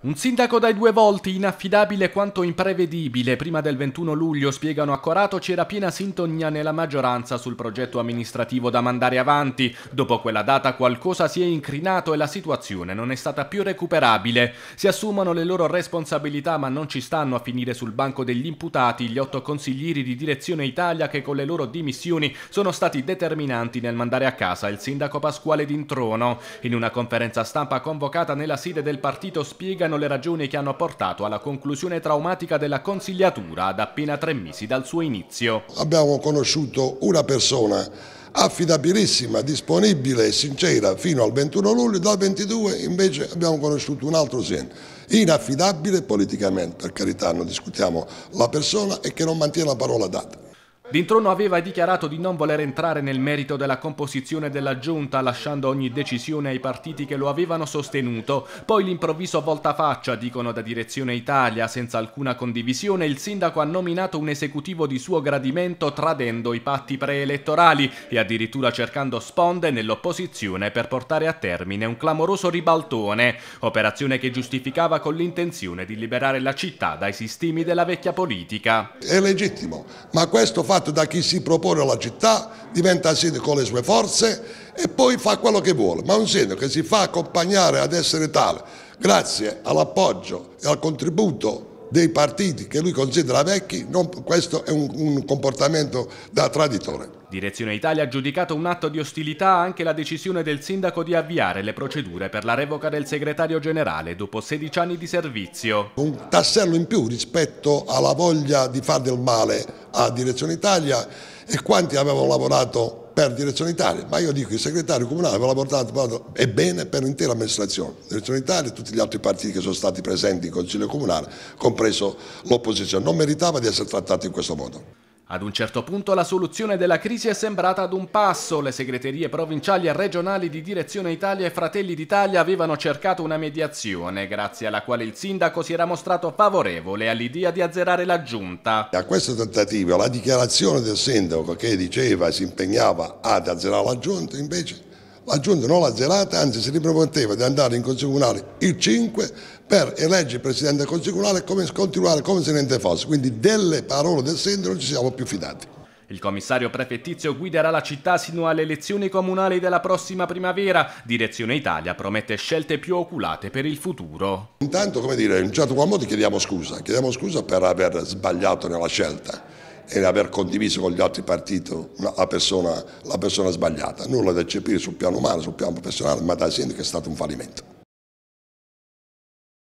Un sindaco dai due volti, inaffidabile quanto imprevedibile, prima del 21 luglio, spiegano a Corato, c'era piena sintonia nella maggioranza sul progetto amministrativo da mandare avanti. Dopo quella data qualcosa si è incrinato e la situazione non è stata più recuperabile. Si assumono le loro responsabilità ma non ci stanno a finire sul banco degli imputati gli otto consiglieri di direzione Italia che con le loro dimissioni sono stati determinanti nel mandare a casa il sindaco Pasquale Dintrono. In una conferenza stampa convocata nella sede del partito spiega erano le ragioni che hanno portato alla conclusione traumatica della consigliatura ad appena tre mesi dal suo inizio. Abbiamo conosciuto una persona affidabilissima, disponibile e sincera fino al 21 luglio, dal 22 invece abbiamo conosciuto un altro Zen, inaffidabile politicamente, per carità non discutiamo la persona e che non mantiene la parola data. D'introno aveva dichiarato di non voler entrare nel merito della composizione della giunta, lasciando ogni decisione ai partiti che lo avevano sostenuto. Poi l'improvviso voltafaccia, dicono da Direzione Italia, senza alcuna condivisione, il sindaco ha nominato un esecutivo di suo gradimento tradendo i patti preelettorali e addirittura cercando sponde nell'opposizione per portare a termine un clamoroso ribaltone, operazione che giustificava con l'intenzione di liberare la città dai sistemi della vecchia politica. È legittimo, ma questo fa fatto da chi si propone alla città, diventa sindaco con le sue forze e poi fa quello che vuole, ma un sindaco che si fa accompagnare ad essere tale grazie all'appoggio e al contributo dei partiti che lui considera vecchi, non, questo è un, un, comportamento da traditore. Direzione Italia ha giudicato un atto di ostilità anche la decisione del sindaco di avviare le procedure per la revoca del segretario generale dopo 16 anni di servizio. Un tassello in più rispetto alla voglia di fare del male a Direzione Italia e quanti avevano lavorato per Direzione Italia, ma io dico il segretario comunale aveva lavorato e bene per l'intera amministrazione, Direzione Italia e tutti gli altri partiti che sono stati presenti in Consiglio Comunale, compreso l'opposizione, non meritava di essere trattato in questo modo. Ad un certo punto la soluzione della crisi è sembrata ad un passo. Le segreterie provinciali e regionali di Direzione Italia e Fratelli d'Italia avevano cercato una mediazione, grazie alla quale il sindaco si era mostrato favorevole all'idea di azzerare la giunta. A questo tentativo la dichiarazione del sindaco che diceva e si impegnava ad azzerare la giunta invece la Giunta non l'ha zelata, anzi si riprometteva di andare in Consiglio Comunale il 5 per eleggere il Presidente del Consiglio come continuare come se niente fosse, quindi delle parole del Sindaco non ci siamo più fidati. Il commissario prefettizio guiderà la città sino alle elezioni comunali della prossima primavera. Direzione Italia promette scelte più oculate per il futuro. Intanto, come dire, in un certo qual modo chiediamo scusa. Chiediamo scusa per aver sbagliato nella scelta e aver condiviso con gli altri partiti la persona, la persona sbagliata, nulla da eccepire sul piano umano, sul piano professionale, ma da sempre che è stato un fallimento.